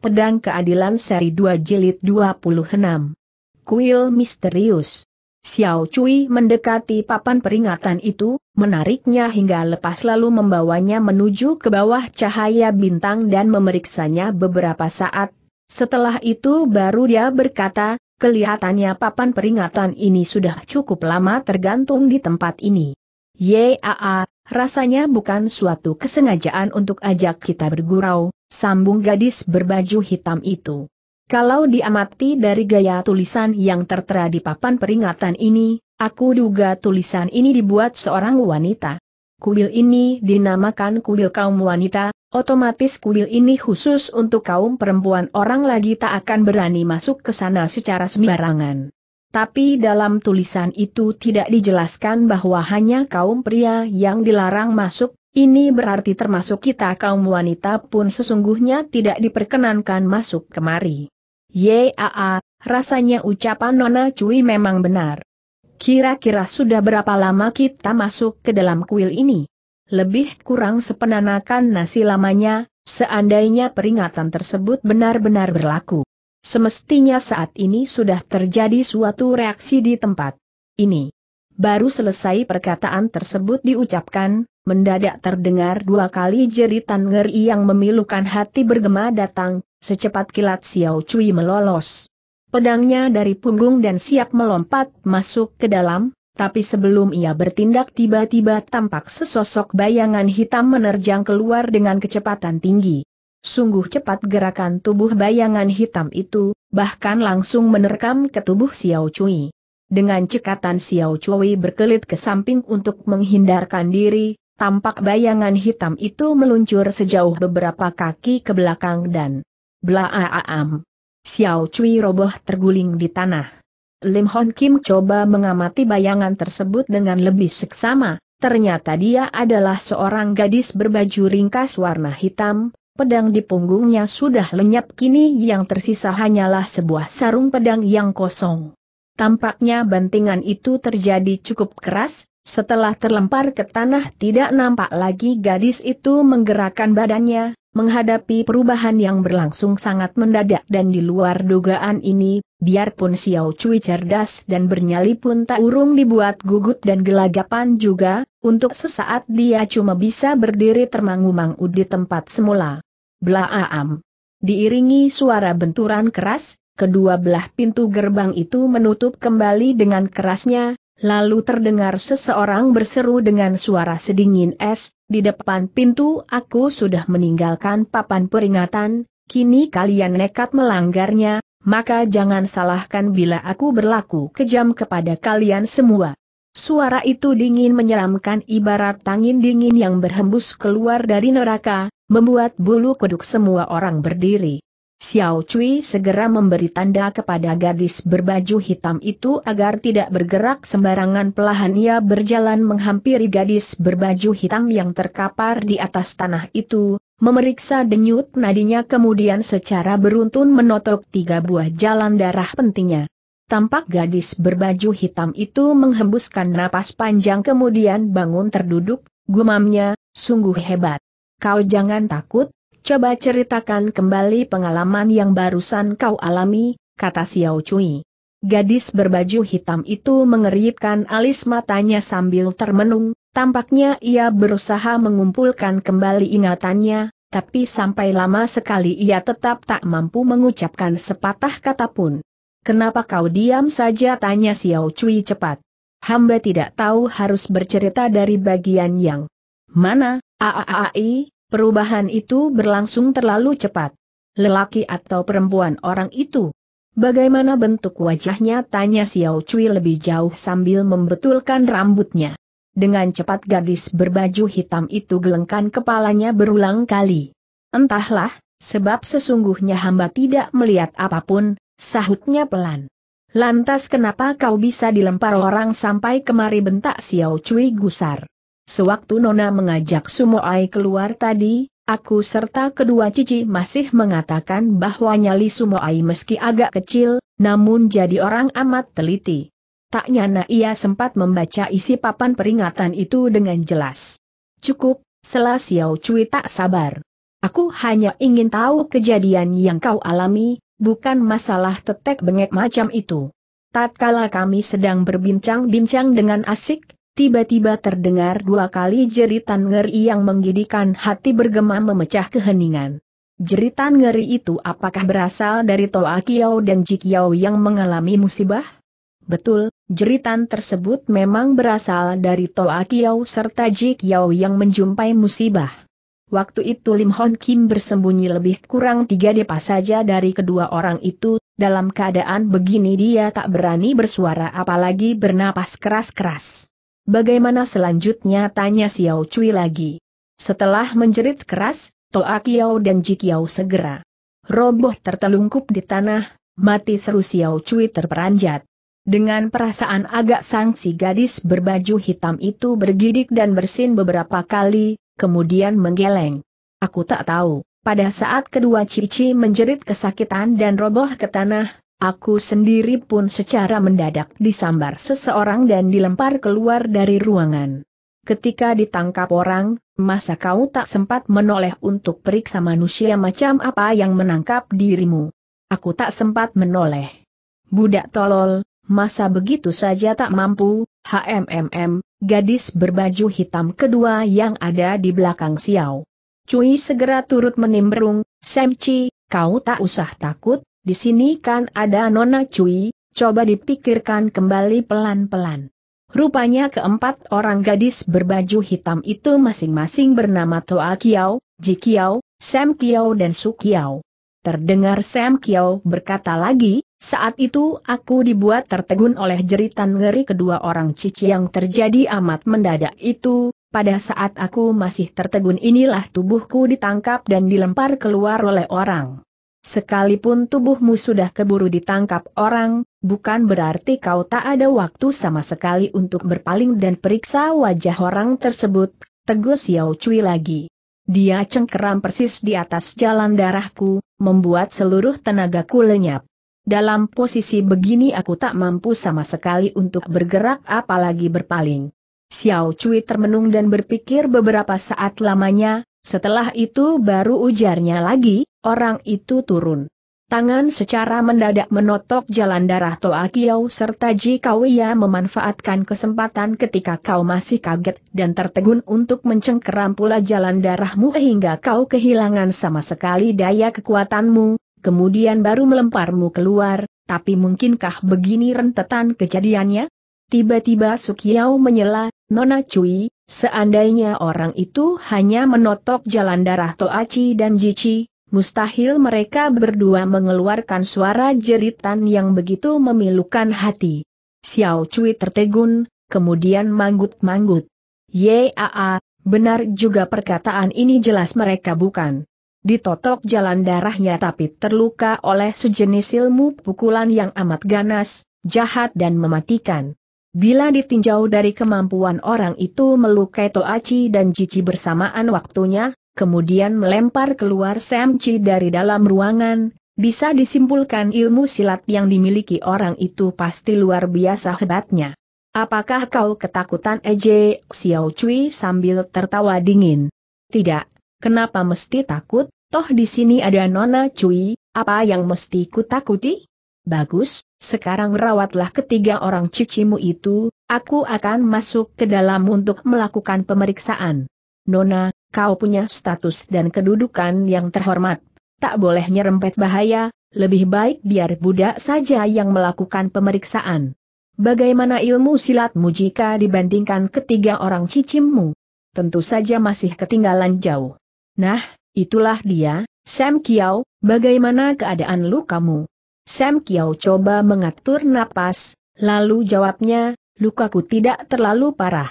Pedang Keadilan Seri 2 Jilid 26 Kuil Misterius Xiao Cui mendekati papan peringatan itu, menariknya hingga lepas lalu membawanya menuju ke bawah cahaya bintang dan memeriksanya beberapa saat. Setelah itu baru dia berkata, kelihatannya papan peringatan ini sudah cukup lama tergantung di tempat ini. Yaa, Rasanya bukan suatu kesengajaan untuk ajak kita bergurau, sambung gadis berbaju hitam itu. Kalau diamati dari gaya tulisan yang tertera di papan peringatan ini, aku duga tulisan ini dibuat seorang wanita. Kuil ini dinamakan kuil kaum wanita, otomatis kuil ini khusus untuk kaum perempuan orang lagi tak akan berani masuk ke sana secara sembarangan. Tapi dalam tulisan itu tidak dijelaskan bahwa hanya kaum pria yang dilarang masuk, ini berarti termasuk kita kaum wanita pun sesungguhnya tidak diperkenankan masuk kemari. Yaa, rasanya ucapan Nona Cui memang benar. Kira-kira sudah berapa lama kita masuk ke dalam kuil ini? Lebih kurang sepenanakan nasi lamanya, seandainya peringatan tersebut benar-benar berlaku. Semestinya saat ini sudah terjadi suatu reaksi di tempat ini. Baru selesai perkataan tersebut diucapkan, mendadak terdengar dua kali jeritan ngeri yang memilukan hati bergema datang, secepat kilat Xiao Cui melolos. Pedangnya dari punggung dan siap melompat masuk ke dalam, tapi sebelum ia bertindak tiba-tiba tampak sesosok bayangan hitam menerjang keluar dengan kecepatan tinggi. Sungguh cepat gerakan tubuh bayangan hitam itu, bahkan langsung menerkam ke tubuh Xiao Cui. Dengan cekatan Xiao Cui berkelit ke samping untuk menghindarkan diri, tampak bayangan hitam itu meluncur sejauh beberapa kaki ke belakang dan blaaam. Xiao Cui roboh terguling di tanah. Lim Hon Kim coba mengamati bayangan tersebut dengan lebih seksama, ternyata dia adalah seorang gadis berbaju ringkas warna hitam, pedang di punggungnya sudah lenyap kini yang tersisa hanyalah sebuah sarung pedang yang kosong. Tampaknya bantingan itu terjadi cukup keras, setelah terlempar ke tanah tidak nampak lagi gadis itu menggerakkan badannya, menghadapi perubahan yang berlangsung sangat mendadak dan di luar dugaan ini, biarpun Xiao Cui cerdas dan bernyali pun tak urung dibuat gugup dan gelagapan juga, untuk sesaat dia cuma bisa berdiri termangu-mangu di tempat semula. Blaam. Diiringi suara benturan keras, kedua belah pintu gerbang itu menutup kembali dengan kerasnya, lalu terdengar seseorang berseru dengan suara sedingin es, di depan pintu aku sudah meninggalkan papan peringatan, kini kalian nekat melanggarnya, maka jangan salahkan bila aku berlaku kejam kepada kalian semua. Suara itu dingin menyeramkan ibarat angin dingin yang berhembus keluar dari neraka, membuat bulu kuduk semua orang berdiri. Xiao Cui segera memberi tanda kepada gadis berbaju hitam itu agar tidak bergerak sembarangan pelahan ia berjalan menghampiri gadis berbaju hitam yang terkapar di atas tanah itu, memeriksa denyut nadinya kemudian secara beruntun menotok tiga buah jalan darah pentingnya. Tampak gadis berbaju hitam itu menghembuskan napas panjang kemudian bangun terduduk, gumamnya, sungguh hebat. Kau jangan takut, coba ceritakan kembali pengalaman yang barusan kau alami, kata Xiao Cui. Gadis berbaju hitam itu mengeritkan alis matanya sambil termenung, tampaknya ia berusaha mengumpulkan kembali ingatannya, tapi sampai lama sekali ia tetap tak mampu mengucapkan sepatah kata pun. Kenapa kau diam saja tanya Xiao Cui cepat. Hamba tidak tahu harus bercerita dari bagian yang mana, Aaai, perubahan itu berlangsung terlalu cepat. Lelaki atau perempuan orang itu? Bagaimana bentuk wajahnya tanya Xiao Cui lebih jauh sambil membetulkan rambutnya. Dengan cepat gadis berbaju hitam itu gelengkan kepalanya berulang kali. Entahlah, sebab sesungguhnya hamba tidak melihat apapun, sahutnya pelan. Lantas kenapa kau bisa dilempar orang sampai kemari bentak Xiao Cui gusar? Sewaktu Nona mengajak Sumoai keluar tadi, aku serta kedua cici masih mengatakan bahwa nyali Sumoai meski agak kecil, namun jadi orang amat teliti. Tak nyana ia sempat membaca isi papan peringatan itu dengan jelas. Cukup, Selasiao Cui tak sabar. Aku hanya ingin tahu kejadian yang kau alami, bukan masalah tetek bengek macam itu. Tatkala kami sedang berbincang-bincang dengan asik, tiba-tiba terdengar dua kali jeritan ngeri yang menggidikan hati bergema memecah keheningan. Jeritan ngeri itu apakah berasal dari Toa Kiao dan Jikiao yang mengalami musibah? Betul, jeritan tersebut memang berasal dari Toa Kiao serta Jikiao yang menjumpai musibah. Waktu itu Lim Hon Kim bersembunyi lebih kurang tiga depa saja dari kedua orang itu, dalam keadaan begini dia tak berani bersuara apalagi bernapas keras-keras. Bagaimana selanjutnya tanya Xiao Cui lagi. Setelah menjerit keras, Toa Kiao dan Ji Kiao segera roboh tertelungkup di tanah, mati seru Xiao Cui terperanjat. Dengan perasaan agak sangsi gadis berbaju hitam itu bergidik dan bersin beberapa kali, kemudian menggeleng. Aku tak tahu, pada saat kedua Cici menjerit kesakitan dan roboh ke tanah, Aku sendiri pun secara mendadak disambar seseorang dan dilempar keluar dari ruangan. Ketika ditangkap orang, masa kau tak sempat menoleh untuk periksa manusia macam apa yang menangkap dirimu? Aku tak sempat menoleh. Budak tolol, masa begitu saja tak mampu, HMMM, gadis berbaju hitam kedua yang ada di belakang Xiao. Cui segera turut menimbrung, Semci, kau tak usah takut, di sini kan ada Nona Cui, coba dipikirkan kembali pelan-pelan. Rupanya keempat orang gadis berbaju hitam itu masing-masing bernama Toa Kiao, Ji Kiao, Sam Kiao dan Su Kiao. Terdengar Sam Kiao berkata lagi, saat itu aku dibuat tertegun oleh jeritan ngeri kedua orang cici yang terjadi amat mendadak itu, pada saat aku masih tertegun inilah tubuhku ditangkap dan dilempar keluar oleh orang. Sekalipun tubuhmu sudah keburu ditangkap orang, bukan berarti kau tak ada waktu sama sekali untuk berpaling dan periksa wajah orang tersebut, tegur Xiao Cui lagi. Dia cengkeram persis di atas jalan darahku, membuat seluruh tenagaku lenyap. Dalam posisi begini aku tak mampu sama sekali untuk bergerak apalagi berpaling. Xiao Cui termenung dan berpikir beberapa saat lamanya, setelah itu baru ujarnya lagi, orang itu turun. Tangan secara mendadak menotok jalan darah Toa Kiau serta Ji Kawiya memanfaatkan kesempatan ketika kau masih kaget dan tertegun untuk mencengkeram pula jalan darahmu hingga kau kehilangan sama sekali daya kekuatanmu, kemudian baru melemparmu keluar, tapi mungkinkah begini rentetan kejadiannya? Tiba-tiba Sukiau menyela, Nona Cui, Seandainya orang itu hanya menotok jalan darah Toachi dan Jichi, mustahil mereka berdua mengeluarkan suara jeritan yang begitu memilukan hati. Xiao Cui tertegun, kemudian manggut-manggut. Yaa, benar juga perkataan ini jelas mereka bukan. Ditotok jalan darahnya tapi terluka oleh sejenis ilmu pukulan yang amat ganas, jahat dan mematikan. Bila ditinjau dari kemampuan orang itu melukai Toachi dan Cici bersamaan waktunya, kemudian melempar keluar Semci dari dalam ruangan, bisa disimpulkan ilmu silat yang dimiliki orang itu pasti luar biasa hebatnya. Apakah kau ketakutan Eje Xiao Cui sambil tertawa dingin? Tidak, kenapa mesti takut, toh di sini ada Nona Cui, apa yang mesti kutakuti? takuti? Bagus, sekarang rawatlah ketiga orang cucimu itu, aku akan masuk ke dalam untuk melakukan pemeriksaan. Nona, kau punya status dan kedudukan yang terhormat. Tak boleh nyerempet bahaya, lebih baik biar budak saja yang melakukan pemeriksaan. Bagaimana ilmu silatmu jika dibandingkan ketiga orang cicimmu? Tentu saja masih ketinggalan jauh. Nah, itulah dia, Sam Kiao, bagaimana keadaan lukamu? Sam Kiao coba mengatur napas, lalu jawabnya, lukaku tidak terlalu parah.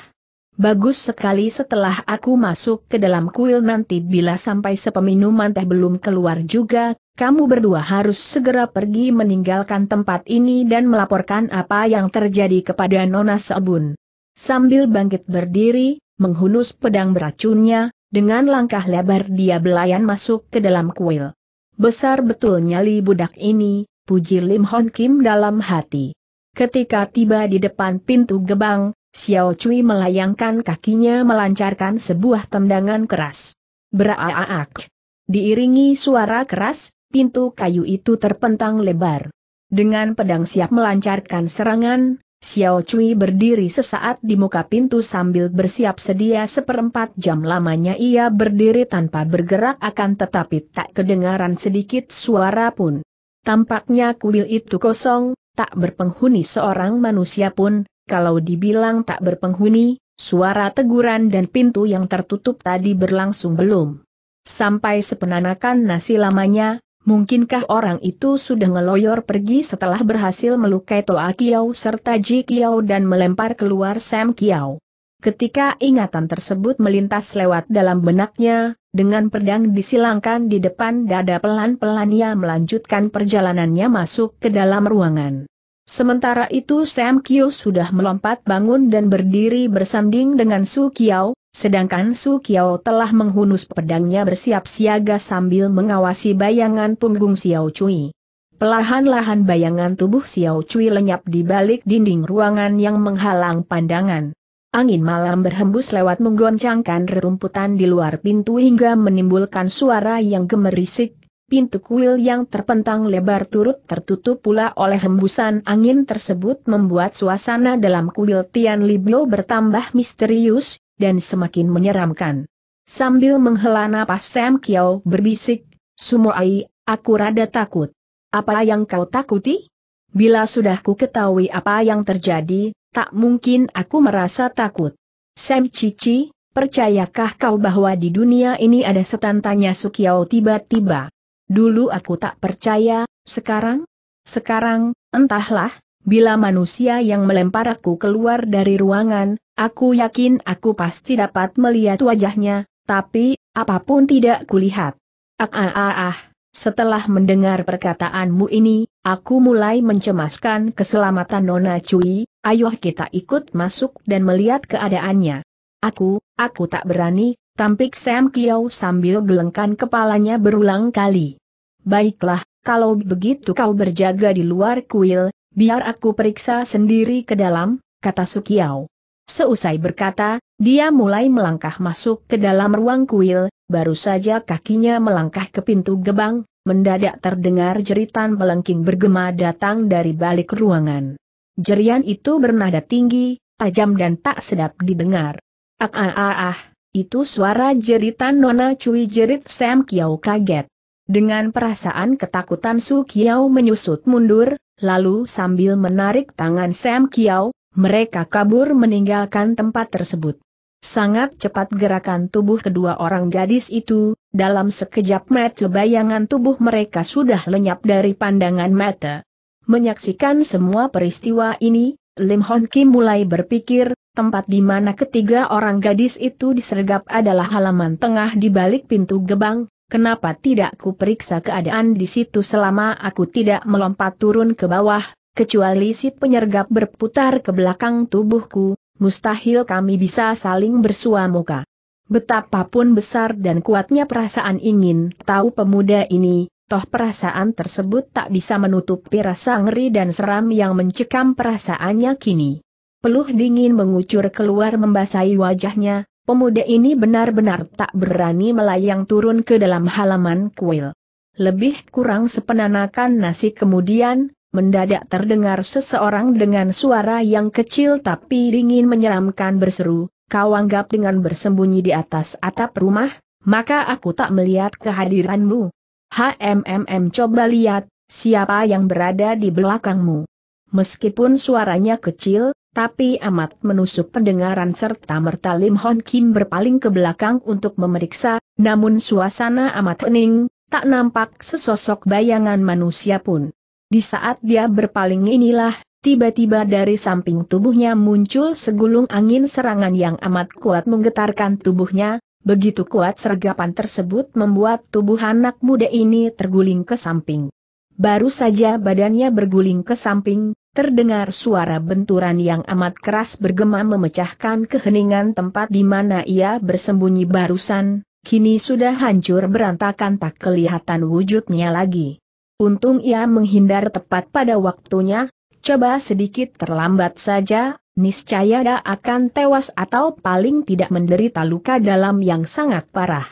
Bagus sekali setelah aku masuk ke dalam kuil nanti bila sampai sepeminuman teh belum keluar juga, kamu berdua harus segera pergi meninggalkan tempat ini dan melaporkan apa yang terjadi kepada Nona Sabun. Sambil bangkit berdiri, menghunus pedang beracunnya, dengan langkah lebar dia belayan masuk ke dalam kuil. Besar betul nyali budak ini, puji Lim Hon Kim dalam hati. Ketika tiba di depan pintu gebang, Xiao Cui melayangkan kakinya melancarkan sebuah tendangan keras. Beraaak. Diiringi suara keras, pintu kayu itu terpentang lebar. Dengan pedang siap melancarkan serangan, Xiao Cui berdiri sesaat di muka pintu sambil bersiap sedia seperempat jam lamanya ia berdiri tanpa bergerak akan tetapi tak kedengaran sedikit suara pun. Tampaknya kuil itu kosong, tak berpenghuni seorang manusia pun, kalau dibilang tak berpenghuni, suara teguran dan pintu yang tertutup tadi berlangsung belum. Sampai sepenanakan nasi lamanya, mungkinkah orang itu sudah ngeloyor pergi setelah berhasil melukai Toa Kiao serta Ji Kiao dan melempar keluar Sam Kiao. Ketika ingatan tersebut melintas lewat dalam benaknya, dengan pedang disilangkan di depan dada pelan-pelan ia melanjutkan perjalanannya masuk ke dalam ruangan. Sementara itu Sam Kyo sudah melompat bangun dan berdiri bersanding dengan Su Kiao, sedangkan Su Kiao telah menghunus pedangnya bersiap siaga sambil mengawasi bayangan punggung Xiao Cui. Pelahan-lahan bayangan tubuh Xiao Cui lenyap di balik dinding ruangan yang menghalang pandangan. Angin malam berhembus lewat menggoncangkan rerumputan di luar pintu hingga menimbulkan suara yang gemerisik, pintu kuil yang terpentang lebar turut tertutup pula oleh hembusan angin tersebut membuat suasana dalam kuil Tian Libyo bertambah misterius, dan semakin menyeramkan. Sambil menghela napas Sam Kiao berbisik, Sumoai, aku rada takut. Apa yang kau takuti? Bila sudah ku ketahui apa yang terjadi, tak mungkin aku merasa takut. Sam Cici, percayakah kau bahwa di dunia ini ada setan tanya Sukiao tiba-tiba? Dulu aku tak percaya, sekarang? Sekarang, entahlah, bila manusia yang melempar aku keluar dari ruangan, aku yakin aku pasti dapat melihat wajahnya, tapi, apapun tidak kulihat. Ah ah ah ah, setelah mendengar perkataanmu ini, aku mulai mencemaskan keselamatan Nona Cui, Ayo kita ikut masuk dan melihat keadaannya. Aku, aku tak berani, tampik Sam Kiau sambil gelengkan kepalanya berulang kali. Baiklah, kalau begitu kau berjaga di luar kuil, biar aku periksa sendiri ke dalam, kata Sukiao. Seusai berkata, dia mulai melangkah masuk ke dalam ruang kuil, baru saja kakinya melangkah ke pintu gebang, mendadak terdengar jeritan melengking bergema datang dari balik ruangan. Jerian itu bernada tinggi, tajam dan tak sedap didengar. Ah ah ah ah, itu suara jeritan Nona Cui jerit Sam Kiau kaget. Dengan perasaan ketakutan Su Kiau menyusut mundur, lalu sambil menarik tangan Sam Kiau, mereka kabur meninggalkan tempat tersebut. Sangat cepat gerakan tubuh kedua orang gadis itu, dalam sekejap mata bayangan tubuh mereka sudah lenyap dari pandangan mata. Menyaksikan semua peristiwa ini, Lim Hon Kim mulai berpikir, tempat di mana ketiga orang gadis itu disergap adalah halaman tengah di balik pintu gebang, kenapa tidak ku periksa keadaan di situ selama aku tidak melompat turun ke bawah, kecuali si penyergap berputar ke belakang tubuhku, mustahil kami bisa saling bersua muka. Betapapun besar dan kuatnya perasaan ingin tahu pemuda ini, Toh perasaan tersebut tak bisa menutupi rasa ngeri dan seram yang mencekam perasaannya kini. Peluh dingin mengucur keluar membasahi wajahnya, pemuda ini benar-benar tak berani melayang turun ke dalam halaman kuil. Lebih kurang sepenanakan nasi kemudian, mendadak terdengar seseorang dengan suara yang kecil tapi dingin menyeramkan berseru, kau anggap dengan bersembunyi di atas atap rumah, maka aku tak melihat kehadiranmu. HMMM coba lihat, siapa yang berada di belakangmu. Meskipun suaranya kecil, tapi amat menusuk pendengaran serta merta Lim Hon Kim berpaling ke belakang untuk memeriksa, namun suasana amat hening, tak nampak sesosok bayangan manusia pun. Di saat dia berpaling inilah, tiba-tiba dari samping tubuhnya muncul segulung angin serangan yang amat kuat menggetarkan tubuhnya, Begitu kuat sergapan tersebut membuat tubuh anak muda ini terguling ke samping. Baru saja badannya berguling ke samping, terdengar suara benturan yang amat keras bergema memecahkan keheningan tempat di mana ia bersembunyi barusan, kini sudah hancur berantakan tak kelihatan wujudnya lagi. Untung ia menghindar tepat pada waktunya, coba sedikit terlambat saja, niscaya dia akan tewas atau paling tidak menderita luka dalam yang sangat parah.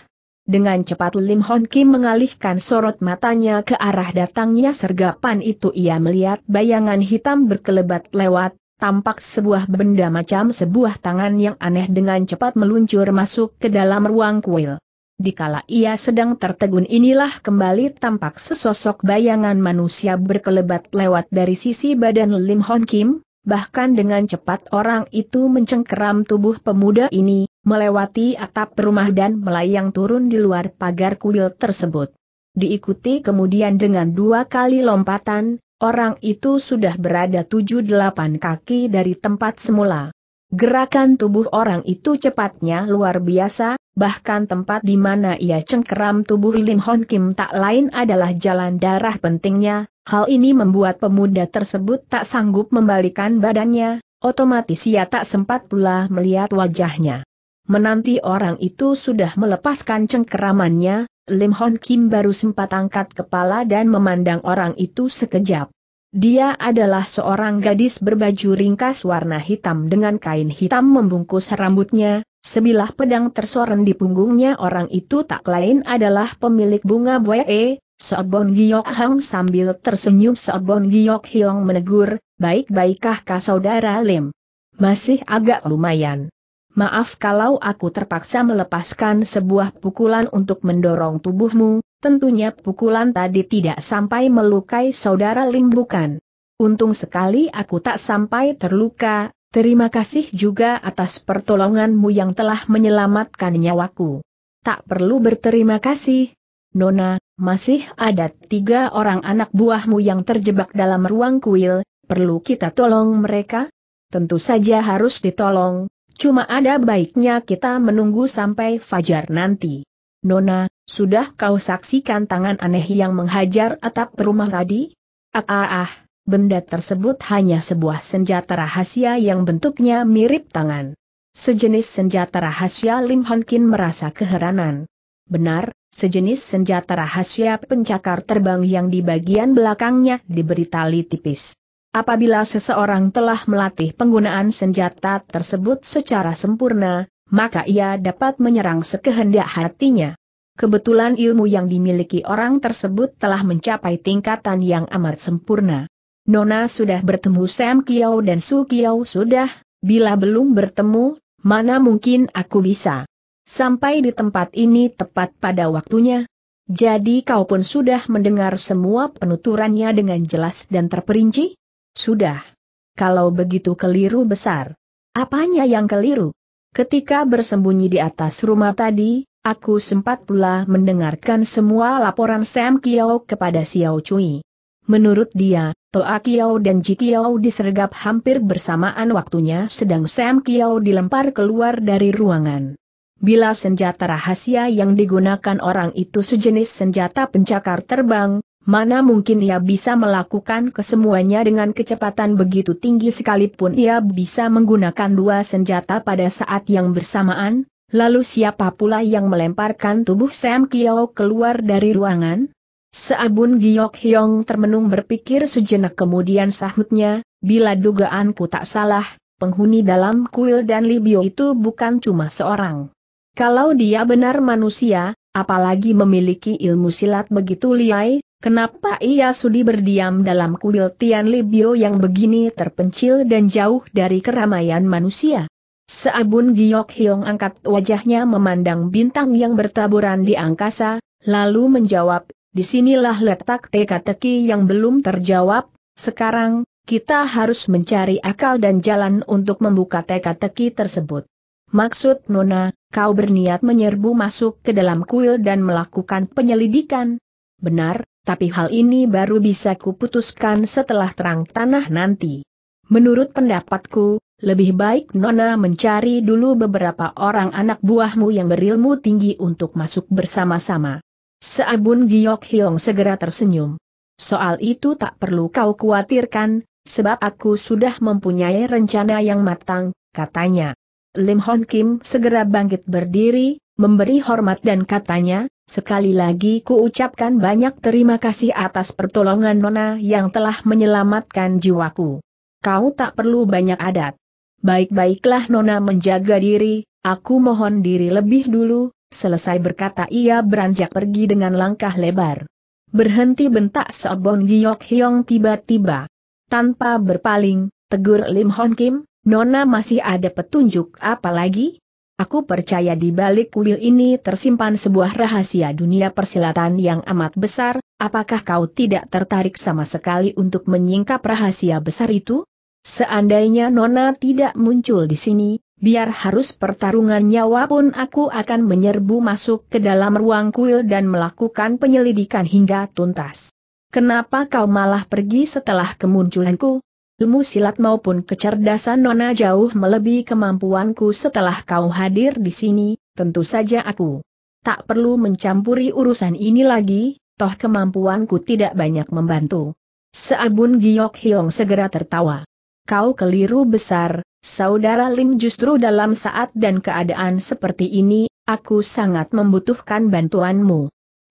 Dengan cepat Lim Hon Kim mengalihkan sorot matanya ke arah datangnya sergapan itu ia melihat bayangan hitam berkelebat lewat, tampak sebuah benda macam sebuah tangan yang aneh dengan cepat meluncur masuk ke dalam ruang kuil. Dikala ia sedang tertegun inilah kembali tampak sesosok bayangan manusia berkelebat lewat dari sisi badan Lim Hon Kim, bahkan dengan cepat orang itu mencengkeram tubuh pemuda ini, melewati atap rumah dan melayang turun di luar pagar kuil tersebut. Diikuti kemudian dengan dua kali lompatan, orang itu sudah berada tujuh delapan kaki dari tempat semula. Gerakan tubuh orang itu cepatnya luar biasa, bahkan tempat di mana ia cengkeram tubuh Lim Hon Kim tak lain adalah jalan darah pentingnya, hal ini membuat pemuda tersebut tak sanggup membalikan badannya, otomatis ia tak sempat pula melihat wajahnya. Menanti orang itu sudah melepaskan cengkeramannya, Lim Hon Kim baru sempat angkat kepala dan memandang orang itu sekejap. Dia adalah seorang gadis berbaju ringkas warna hitam dengan kain hitam membungkus rambutnya, sebilah pedang tersoren di punggungnya orang itu tak lain adalah pemilik bunga buae, Sobon Giok Hang sambil tersenyum Sobon Giok Hiong menegur, baik-baikkah kah saudara Lim? Masih agak lumayan maaf kalau aku terpaksa melepaskan sebuah pukulan untuk mendorong tubuhmu, tentunya pukulan tadi tidak sampai melukai saudara Lim bukan. Untung sekali aku tak sampai terluka, terima kasih juga atas pertolonganmu yang telah menyelamatkan nyawaku. Tak perlu berterima kasih, Nona, masih ada tiga orang anak buahmu yang terjebak dalam ruang kuil, perlu kita tolong mereka? Tentu saja harus ditolong, Cuma ada baiknya kita menunggu sampai fajar nanti. Nona, sudah kau saksikan tangan aneh yang menghajar atap rumah tadi? Ah ah ah, benda tersebut hanya sebuah senjata rahasia yang bentuknya mirip tangan. Sejenis senjata rahasia Lim Hon Kin merasa keheranan. Benar, sejenis senjata rahasia pencakar terbang yang di bagian belakangnya diberi tali tipis. Apabila seseorang telah melatih penggunaan senjata tersebut secara sempurna, maka ia dapat menyerang sekehendak hatinya. Kebetulan ilmu yang dimiliki orang tersebut telah mencapai tingkatan yang amat sempurna. Nona sudah bertemu Sam Kiao dan Su Kiao sudah, bila belum bertemu, mana mungkin aku bisa sampai di tempat ini tepat pada waktunya. Jadi kau pun sudah mendengar semua penuturannya dengan jelas dan terperinci? Sudah. Kalau begitu keliru besar. Apanya yang keliru? Ketika bersembunyi di atas rumah tadi, aku sempat pula mendengarkan semua laporan Sam Kiao kepada Xiao Cui. Menurut dia, Toa Kiao dan Ji Kiao disergap hampir bersamaan waktunya sedang Sam Kiao dilempar keluar dari ruangan. Bila senjata rahasia yang digunakan orang itu sejenis senjata pencakar terbang, Mana mungkin ia bisa melakukan kesemuanya dengan kecepatan begitu tinggi sekalipun ia bisa menggunakan dua senjata pada saat yang bersamaan, lalu siapa pula yang melemparkan tubuh Sam Kiao keluar dari ruangan? Seabun Giok Hyong termenung berpikir sejenak kemudian sahutnya, bila dugaanku tak salah, penghuni dalam kuil dan libio itu bukan cuma seorang. Kalau dia benar manusia, apalagi memiliki ilmu silat begitu liai, Kenapa ia sudi berdiam dalam kuil Tian Libio yang begini terpencil dan jauh dari keramaian manusia? Seabun Giok Hiong angkat wajahnya memandang bintang yang bertaburan di angkasa, lalu menjawab, disinilah letak teka-teki yang belum terjawab, sekarang, kita harus mencari akal dan jalan untuk membuka teka-teki tersebut. Maksud Nona, kau berniat menyerbu masuk ke dalam kuil dan melakukan penyelidikan? Benar, tapi hal ini baru bisa kuputuskan setelah terang tanah nanti. Menurut pendapatku, lebih baik Nona mencari dulu beberapa orang anak buahmu yang berilmu tinggi untuk masuk bersama-sama. Seabun Giok Hyong segera tersenyum. Soal itu tak perlu kau khawatirkan, sebab aku sudah mempunyai rencana yang matang, katanya. Lim Hon Kim segera bangkit berdiri, memberi hormat dan katanya, sekali lagi ku ucapkan banyak terima kasih atas pertolongan Nona yang telah menyelamatkan jiwaku. Kau tak perlu banyak adat. Baik-baiklah Nona menjaga diri, aku mohon diri lebih dulu, selesai berkata ia beranjak pergi dengan langkah lebar. Berhenti bentak Seobong Jiok Hyong tiba-tiba. Tanpa berpaling, tegur Lim Hon Kim, Nona masih ada petunjuk apa lagi? Aku percaya di balik kuil ini tersimpan sebuah rahasia dunia persilatan yang amat besar, apakah kau tidak tertarik sama sekali untuk menyingkap rahasia besar itu? Seandainya Nona tidak muncul di sini, biar harus pertarungan nyawa pun aku akan menyerbu masuk ke dalam ruang kuil dan melakukan penyelidikan hingga tuntas. Kenapa kau malah pergi setelah kemunculanku? ilmu silat maupun kecerdasan Nona jauh melebihi kemampuanku setelah kau hadir di sini, tentu saja aku tak perlu mencampuri urusan ini lagi, toh kemampuanku tidak banyak membantu. Seabun Giok Hiong segera tertawa. Kau keliru besar, saudara Lim justru dalam saat dan keadaan seperti ini, aku sangat membutuhkan bantuanmu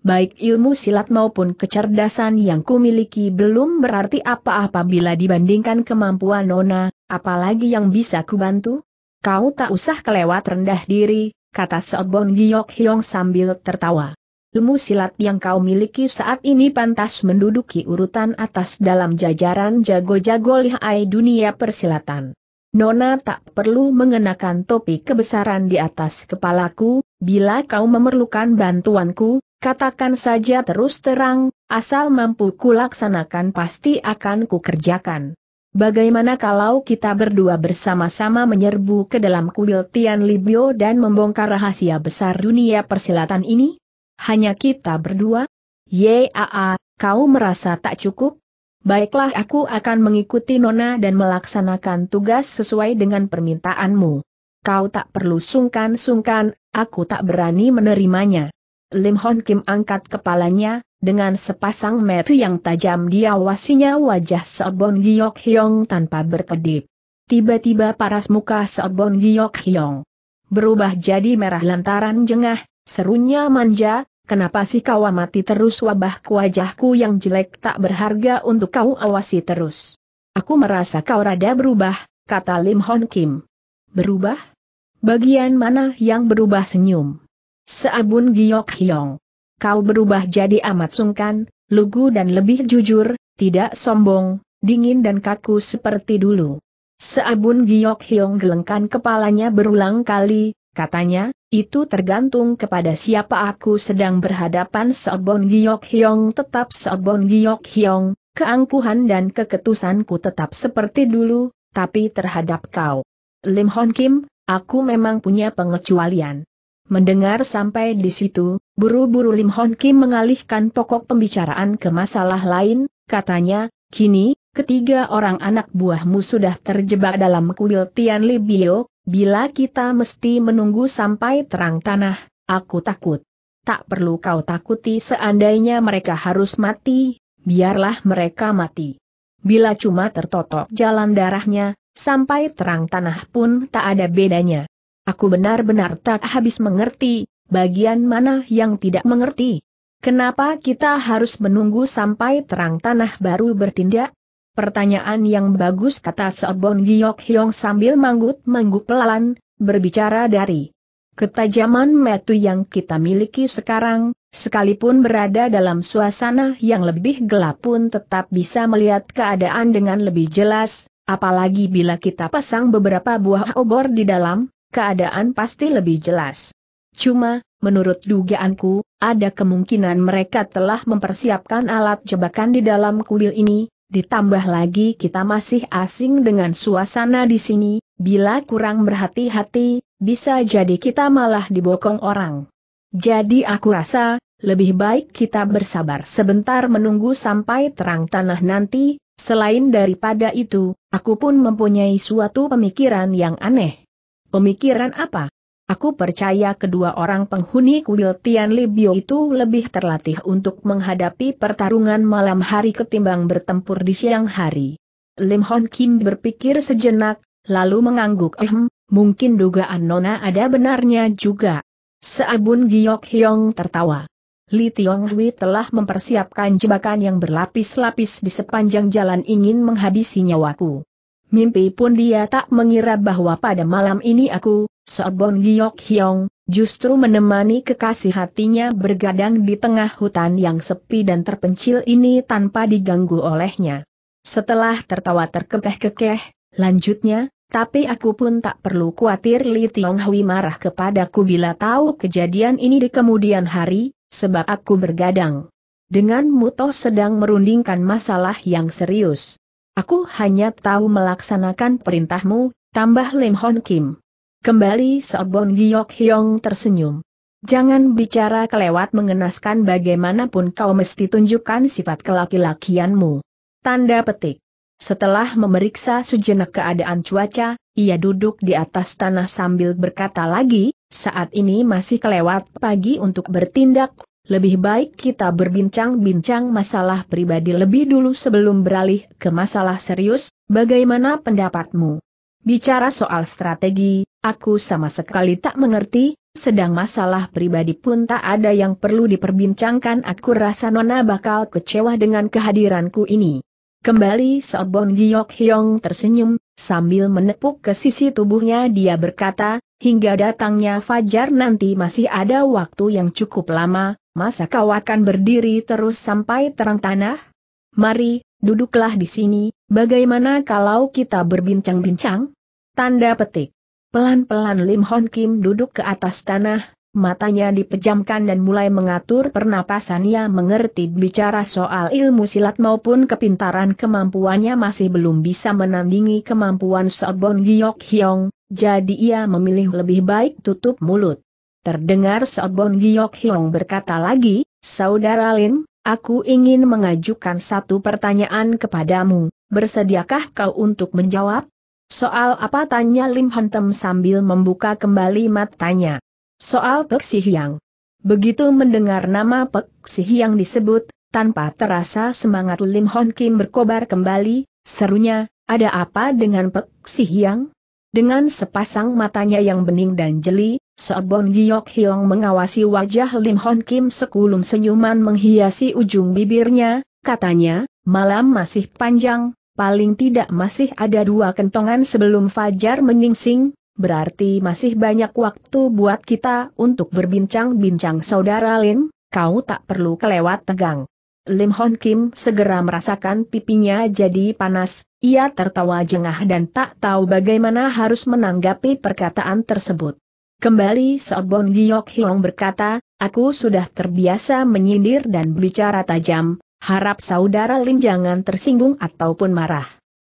baik ilmu silat maupun kecerdasan yang kumiliki belum berarti apa-apa bila dibandingkan kemampuan Nona, apalagi yang bisa kubantu? Kau tak usah kelewat rendah diri, kata Seobong Giok Hyong sambil tertawa. Ilmu silat yang kau miliki saat ini pantas menduduki urutan atas dalam jajaran jago-jago lihai dunia persilatan. Nona tak perlu mengenakan topi kebesaran di atas kepalaku, bila kau memerlukan bantuanku, Katakan saja terus terang, asal mampu kulaksanakan pasti akan kukerjakan. Bagaimana kalau kita berdua bersama-sama menyerbu ke dalam kuil Tian Libyo dan membongkar rahasia besar dunia persilatan ini? Hanya kita berdua? Yaa, kau merasa tak cukup? Baiklah aku akan mengikuti Nona dan melaksanakan tugas sesuai dengan permintaanmu. Kau tak perlu sungkan-sungkan, aku tak berani menerimanya. Lim Hon Kim angkat kepalanya, dengan sepasang metu yang tajam diawasinya wajah Seobong Giok Hyong tanpa berkedip. Tiba-tiba paras muka Seobong Giok Hyong berubah jadi merah lantaran jengah, serunya manja, kenapa sih kau amati terus wabah wajahku yang jelek tak berharga untuk kau awasi terus. Aku merasa kau rada berubah, kata Lim Hon Kim. Berubah? Bagian mana yang berubah senyum? Seabun Giok Hiong, Kau berubah jadi amat sungkan, lugu dan lebih jujur, tidak sombong, dingin dan kaku seperti dulu. Seabun Giok Hiong gelengkan kepalanya berulang kali, katanya, itu tergantung kepada siapa aku sedang berhadapan Seabun Giok Hiong tetap Seabun Giok Hiong, keangkuhan dan keketusanku tetap seperti dulu, tapi terhadap kau. Lim Hon Kim, aku memang punya pengecualian. Mendengar sampai di situ, buru-buru Lim Hon Kim mengalihkan pokok pembicaraan ke masalah lain, katanya, kini, ketiga orang anak buahmu sudah terjebak dalam kuil Tian Li Bio, bila kita mesti menunggu sampai terang tanah, aku takut. Tak perlu kau takuti seandainya mereka harus mati, biarlah mereka mati. Bila cuma tertotok jalan darahnya, sampai terang tanah pun tak ada bedanya. Aku benar-benar tak habis mengerti, bagian mana yang tidak mengerti. Kenapa kita harus menunggu sampai terang tanah baru bertindak? Pertanyaan yang bagus kata Seobong Giok Hyong sambil manggut manggut pelan, berbicara dari ketajaman metu yang kita miliki sekarang, sekalipun berada dalam suasana yang lebih gelap pun tetap bisa melihat keadaan dengan lebih jelas, apalagi bila kita pasang beberapa buah obor di dalam, keadaan pasti lebih jelas. Cuma, menurut dugaanku, ada kemungkinan mereka telah mempersiapkan alat jebakan di dalam kuil ini, ditambah lagi kita masih asing dengan suasana di sini, bila kurang berhati-hati, bisa jadi kita malah dibokong orang. Jadi aku rasa, lebih baik kita bersabar sebentar menunggu sampai terang tanah nanti, selain daripada itu, aku pun mempunyai suatu pemikiran yang aneh pemikiran apa? Aku percaya kedua orang penghuni kuil Tian itu lebih terlatih untuk menghadapi pertarungan malam hari ketimbang bertempur di siang hari. Lim Hon Kim berpikir sejenak, lalu mengangguk ehem, mungkin dugaan Nona ada benarnya juga. Seabun Giok Hyong tertawa. Li Tiong Hui telah mempersiapkan jebakan yang berlapis-lapis di sepanjang jalan ingin menghabisi nyawaku. Mimpi pun dia tak mengira bahwa pada malam ini aku, Sobon Giok Hyong, justru menemani kekasih hatinya bergadang di tengah hutan yang sepi dan terpencil ini tanpa diganggu olehnya. Setelah tertawa terkekeh-kekeh, lanjutnya, tapi aku pun tak perlu khawatir Li Tiong Hui marah kepadaku bila tahu kejadian ini di kemudian hari, sebab aku bergadang. Dengan Muto sedang merundingkan masalah yang serius. Aku hanya tahu melaksanakan perintahmu, tambah Lim Hon Kim. Kembali Sobon Giok Hyong tersenyum. Jangan bicara kelewat mengenaskan bagaimanapun kau mesti tunjukkan sifat kelaki-lakianmu. Tanda petik. Setelah memeriksa sejenak keadaan cuaca, ia duduk di atas tanah sambil berkata lagi, saat ini masih kelewat pagi untuk bertindak, lebih baik kita berbincang-bincang masalah pribadi lebih dulu sebelum beralih ke masalah serius, bagaimana pendapatmu? Bicara soal strategi, aku sama sekali tak mengerti, sedang masalah pribadi pun tak ada yang perlu diperbincangkan aku rasa Nona bakal kecewa dengan kehadiranku ini. Kembali Sobon Giyok Hyong tersenyum, sambil menepuk ke sisi tubuhnya dia berkata, hingga datangnya Fajar nanti masih ada waktu yang cukup lama, masa kau akan berdiri terus sampai terang tanah? Mari, duduklah di sini, bagaimana kalau kita berbincang-bincang? Tanda petik. Pelan-pelan Lim Hon Kim duduk ke atas tanah, matanya dipejamkan dan mulai mengatur pernapasannya mengerti bicara soal ilmu silat maupun kepintaran kemampuannya masih belum bisa menandingi kemampuan Sobon Giok Hyong, jadi ia memilih lebih baik tutup mulut. Terdengar Sobon Giyok Hiong berkata lagi, Saudara Lin, aku ingin mengajukan satu pertanyaan kepadamu, bersediakah kau untuk menjawab? Soal apa tanya Lim Hantem sambil membuka kembali matanya. Soal Pek Sihyang. Begitu mendengar nama Pek Sihyang disebut, tanpa terasa semangat Lim Hon Kim berkobar kembali, serunya, ada apa dengan Pek Sihyang? Dengan sepasang matanya yang bening dan jeli, Seobon Giok Hyong mengawasi wajah Lim Hon Kim sekulum senyuman menghiasi ujung bibirnya, katanya, malam masih panjang, paling tidak masih ada dua kentongan sebelum fajar menyingsing, berarti masih banyak waktu buat kita untuk berbincang-bincang saudara Lim, kau tak perlu kelewat tegang. Lim Hon Kim segera merasakan pipinya jadi panas, ia tertawa jengah dan tak tahu bagaimana harus menanggapi perkataan tersebut. Kembali Sobong Giok Hiong berkata, aku sudah terbiasa menyindir dan bicara tajam, harap saudara Lin jangan tersinggung ataupun marah.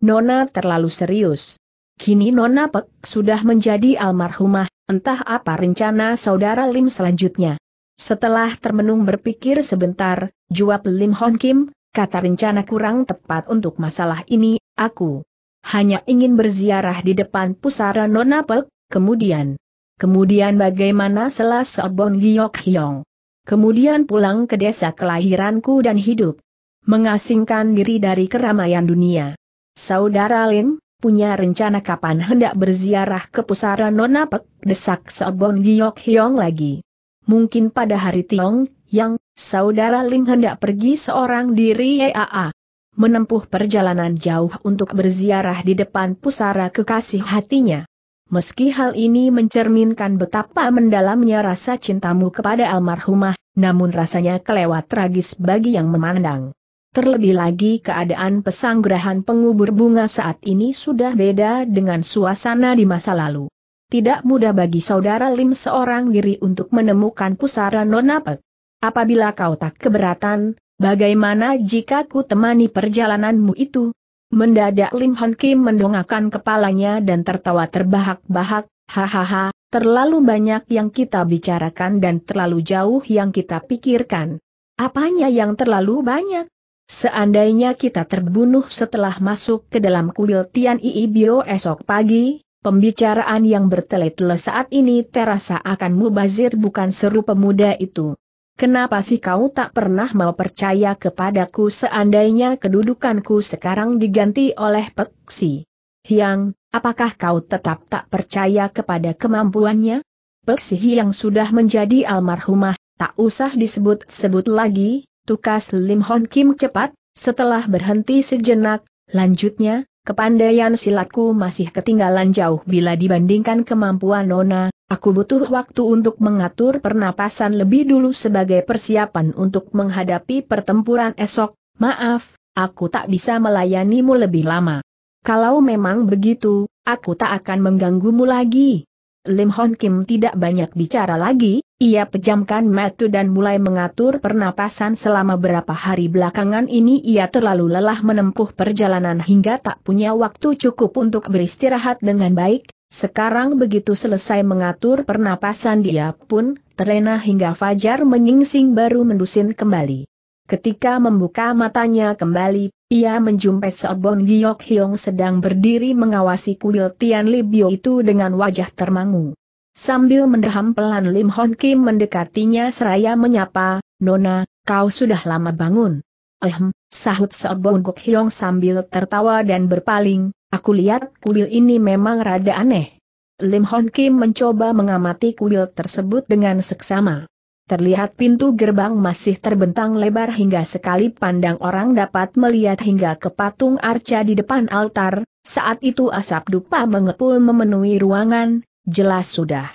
Nona terlalu serius. Kini Nona Pek sudah menjadi almarhumah, entah apa rencana saudara Lim selanjutnya. Setelah termenung berpikir sebentar, jawab Lim Hon Kim, kata rencana kurang tepat untuk masalah ini, aku hanya ingin berziarah di depan pusara Nona Pek, kemudian Kemudian bagaimana selas Bon Giok Hyong. Kemudian pulang ke desa kelahiranku dan hidup. Mengasingkan diri dari keramaian dunia. Saudara Lin, punya rencana kapan hendak berziarah ke pusara Nona desak Sobon Giok Hyong lagi. Mungkin pada hari Tiong, yang, saudara Lin hendak pergi seorang diri EAA. menempuh perjalanan jauh untuk berziarah di depan pusara kekasih hatinya. Meski hal ini mencerminkan betapa mendalamnya rasa cintamu kepada almarhumah, namun rasanya kelewat tragis bagi yang memandang. Terlebih lagi keadaan pesanggerahan pengubur bunga saat ini sudah beda dengan suasana di masa lalu. Tidak mudah bagi saudara Lim seorang diri untuk menemukan pusara nonapek. Apabila kau tak keberatan, bagaimana jika ku temani perjalananmu itu? Mendadak Lim Hon Kim mendongakkan kepalanya dan tertawa terbahak-bahak, hahaha, terlalu banyak yang kita bicarakan dan terlalu jauh yang kita pikirkan. Apanya yang terlalu banyak? Seandainya kita terbunuh setelah masuk ke dalam kuil Tian Ii Bio esok pagi, pembicaraan yang bertele-tele saat ini terasa akan mubazir bukan seru pemuda itu. Kenapa sih kau tak pernah mau percaya kepadaku seandainya kedudukanku sekarang diganti oleh Peksi? Yang, apakah kau tetap tak percaya kepada kemampuannya? Peksi yang sudah menjadi almarhumah, tak usah disebut-sebut lagi, tukas Lim Hon Kim cepat, setelah berhenti sejenak, lanjutnya, kepandaian silatku masih ketinggalan jauh bila dibandingkan kemampuan Nona, Aku butuh waktu untuk mengatur pernapasan lebih dulu sebagai persiapan untuk menghadapi pertempuran esok, maaf, aku tak bisa melayanimu lebih lama. Kalau memang begitu, aku tak akan mengganggumu lagi. Lim Hon Kim tidak banyak bicara lagi, ia pejamkan mata dan mulai mengatur pernapasan selama berapa hari belakangan ini ia terlalu lelah menempuh perjalanan hingga tak punya waktu cukup untuk beristirahat dengan baik, sekarang begitu selesai mengatur pernapasan dia pun, terlena hingga Fajar menyingsing baru mendusin kembali. Ketika membuka matanya kembali, ia menjumpai Seobon Giok Hyong sedang berdiri mengawasi kuil Tian Libyo itu dengan wajah termangu. Sambil mendaham pelan Lim Hon Kim mendekatinya seraya menyapa, Nona, kau sudah lama bangun. Ehm, sahut Seobon Gok Hyong sambil tertawa dan berpaling, Aku lihat kuil ini memang rada aneh. Lim Hon Kim mencoba mengamati kuil tersebut dengan seksama. Terlihat pintu gerbang masih terbentang lebar hingga sekali pandang orang dapat melihat hingga ke patung arca di depan altar, saat itu asap dupa mengepul memenuhi ruangan, jelas sudah.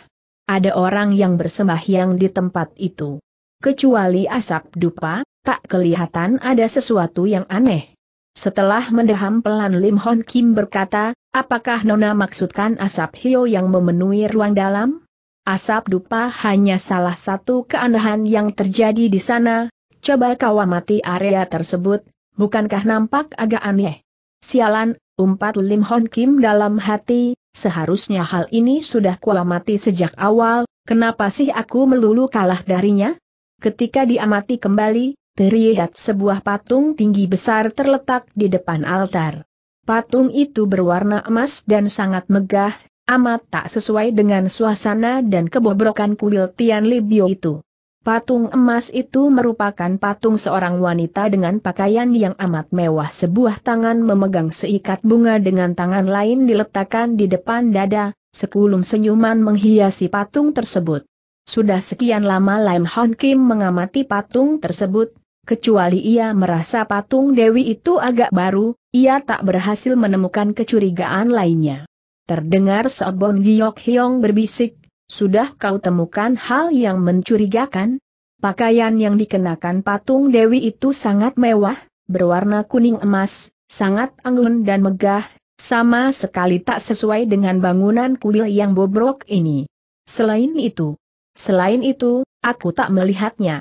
Ada orang yang bersembahyang di tempat itu. Kecuali asap dupa, tak kelihatan ada sesuatu yang aneh. Setelah mendaham pelan Lim Hon Kim berkata, apakah Nona maksudkan asap hio yang memenuhi ruang dalam? Asap dupa hanya salah satu keanehan yang terjadi di sana, coba kau amati area tersebut, bukankah nampak agak aneh? Sialan, umpat Lim Hon Kim dalam hati, seharusnya hal ini sudah kuamati sejak awal, kenapa sih aku melulu kalah darinya? Ketika diamati kembali, terlihat sebuah patung tinggi besar terletak di depan altar. Patung itu berwarna emas dan sangat megah, amat tak sesuai dengan suasana dan kebobrokan kuil Tian Libio itu. Patung emas itu merupakan patung seorang wanita dengan pakaian yang amat mewah. Sebuah tangan memegang seikat bunga dengan tangan lain diletakkan di depan dada, sekulum senyuman menghiasi patung tersebut. Sudah sekian lama Lam Hon Kim mengamati patung tersebut, Kecuali ia merasa patung Dewi itu agak baru, ia tak berhasil menemukan kecurigaan lainnya. Terdengar Sobon Giok Hyong berbisik, sudah kau temukan hal yang mencurigakan? Pakaian yang dikenakan patung Dewi itu sangat mewah, berwarna kuning emas, sangat anggun dan megah, sama sekali tak sesuai dengan bangunan kuil yang bobrok ini. Selain itu, selain itu, aku tak melihatnya.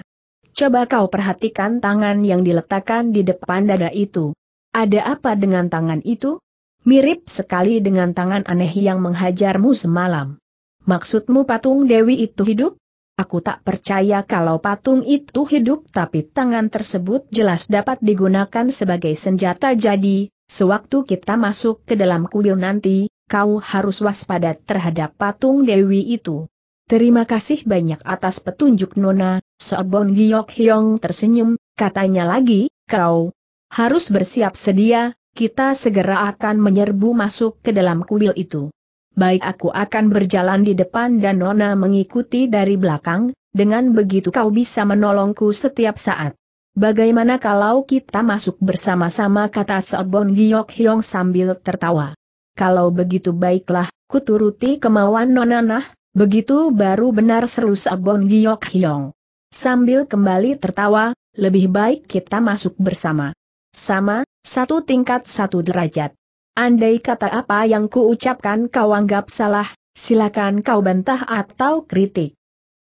Coba kau perhatikan tangan yang diletakkan di depan dada itu. Ada apa dengan tangan itu? Mirip sekali dengan tangan aneh yang menghajarmu semalam. Maksudmu patung Dewi itu hidup? Aku tak percaya kalau patung itu hidup tapi tangan tersebut jelas dapat digunakan sebagai senjata jadi, sewaktu kita masuk ke dalam kuil nanti, kau harus waspada terhadap patung Dewi itu. Terima kasih banyak atas petunjuk Nona, Sobon Giok Hyong tersenyum, katanya lagi, kau harus bersiap sedia, kita segera akan menyerbu masuk ke dalam kuil itu. Baik aku akan berjalan di depan dan Nona mengikuti dari belakang, dengan begitu kau bisa menolongku setiap saat. Bagaimana kalau kita masuk bersama-sama kata Sobon Giok Hyong sambil tertawa. Kalau begitu baiklah, kuturuti kemauan Nona nah, Begitu baru benar seru Sabon Giok Hyong. Sambil kembali tertawa, lebih baik kita masuk bersama. Sama, satu tingkat satu derajat. Andai kata apa yang kuucapkan kau anggap salah, silakan kau bantah atau kritik.